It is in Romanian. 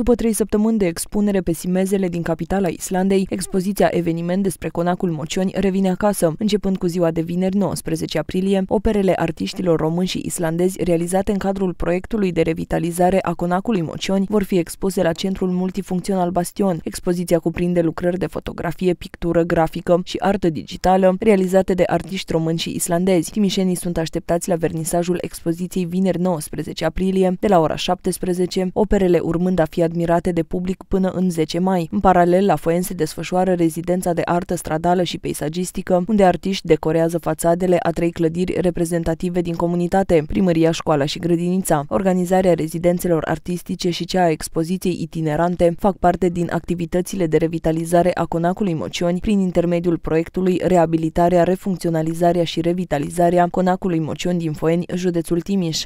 După trei săptămâni de expunere pe simezele din capitala Islandei, expoziția Eveniment despre conacul Mocioni revine acasă. Începând cu ziua de vineri 19 aprilie, operele artiștilor români și islandezi realizate în cadrul proiectului de revitalizare a conacului Mocioni vor fi expuse la Centrul Multifuncțional Bastion. Expoziția cuprinde lucrări de fotografie, pictură, grafică și artă digitală realizate de artiști români și islandezi. Timișenii sunt așteptați la vernisajul expoziției vineri 19 aprilie de la ora 17, operele urmând a fi admirate de public până în 10 mai. În paralel, la Foen se desfășoară rezidența de artă stradală și peisagistică, unde artiști decorează fațadele a trei clădiri reprezentative din comunitate, primăria, școala și grădinița. Organizarea rezidențelor artistice și cea a expoziției itinerante fac parte din activitățile de revitalizare a conacului Mocioni prin intermediul proiectului Reabilitarea, Refuncționalizarea și Revitalizarea conacului Mocioni din Foeni, județul Timiș.